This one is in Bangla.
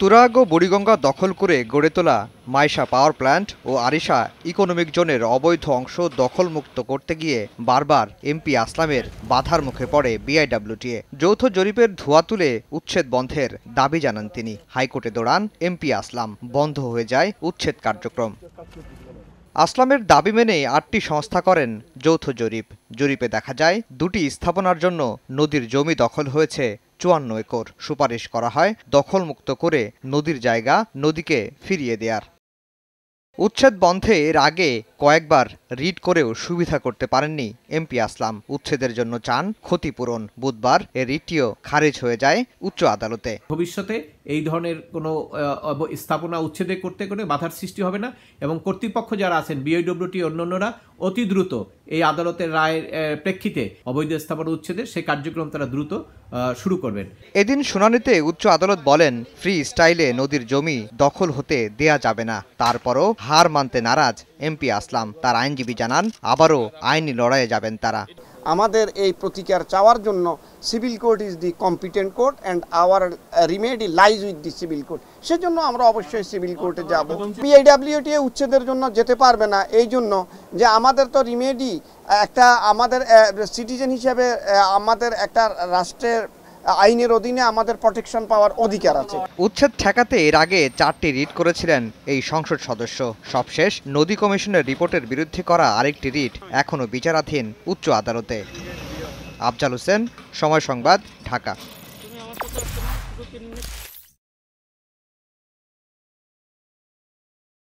তুরাগ ও বুড়িগঙ্গা দখল করে গড়ে তোলা মাইশা পাওয়ার প্ল্যান্ট ও আরিশা ইকোনমিক জোনের অবৈধ অংশ দখলমুক্ত করতে গিয়ে বারবার এমপি আসলামের বাধার মুখে পড়ে বিআইডব্লিউটিএ যৌথ জরিপের ধোয়া তুলে উচ্ছেদ বন্ধের দাবি জানান তিনি হাইকোর্টে দৌড়ান এমপি আসলাম বন্ধ হয়ে যায় উচ্ছেদ কার্যক্রম আসলামের দাবি মেনে আটটি সংস্থা করেন যৌথ জরিপ জরিপে দেখা যায় দুটি স্থাপনার জন্য নদীর জমি দখল হয়েছে চুয়ান্ন একর সুপারিশ করা হয় দখলমুক্ত করে নদীর জায়গা নদীকে ফিরিয়ে দেয়ার উচ্ছেদ বন্ধের আগে কয়েকবার রিড করেও সুবিধা করতে পারেননি এমপি আসলাম উচ্ছেদের জন্য চান ক্ষতিপূরণ বুধবার এ রিটিও খারিজ হয়ে যায় উচ্চ আদালতে ভবিষ্যতে এই ধরনের কোনো স্থাপনা উচ্ছেদে করতে কোনো বাধার সৃষ্টি হবে না এবং কর্তৃপক্ষ যারা আছেন বিআইডব্লিউটি অন্যান্যরা অতি দ্রুত এই আদালতের রায়ের প্রেক্ষিতে অবৈধ স্থাপনা উচ্ছেদের সেই কার্যক্রম তারা দ্রুত শুরু করবেন এদিন শুনানিতে উচ্চ আদালত বলেন ফ্রি স্টাইলে নদীর জমি দখল হতে দেয়া যাবে না তারপরও হার মানতে নারাজ এমপি আসলাম তার আইনজীবী জানান আবারও আইনি লড়াইয়ে যাবেন তারা আমাদের এই প্রতিকার চাওয়ার জন্য civil court is the competent court and our remedy lies with the civil court সেজন্য আমরা অবশ্যই সিভিল কোর্টে যাব পিআইডাব্লিউটি উচ্ছেদের জন্য যেতে পারবে না এই জন্য যে আমাদের তো রিমেডি একটা আমাদের সিটিজেন হিসেবে আমাদের একটা রাষ্ট্রের আইনের অধীনে আমাদের প্রোটেকশন পাওয়ার অধিকার আছে উচ্ছেদ ঠেকাতে এর আগে চারটি রিট করেছিলেন এই সংসদ সদস্য সবশেষ নদী কমিশনের রিপোর্টের বিরুদ্ধে করা আরেকটি রিট এখনও বিচারাধীন উচ্চ আদালতে আফজাল হোসেন সময় সংবাদ ঢাকা